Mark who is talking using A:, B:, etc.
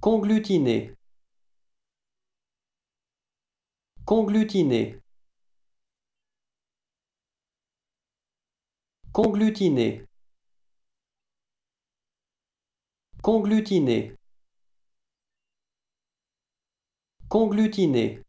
A: Conglutiné Conglutiné Conglutiné Conglutiné Conglutiner.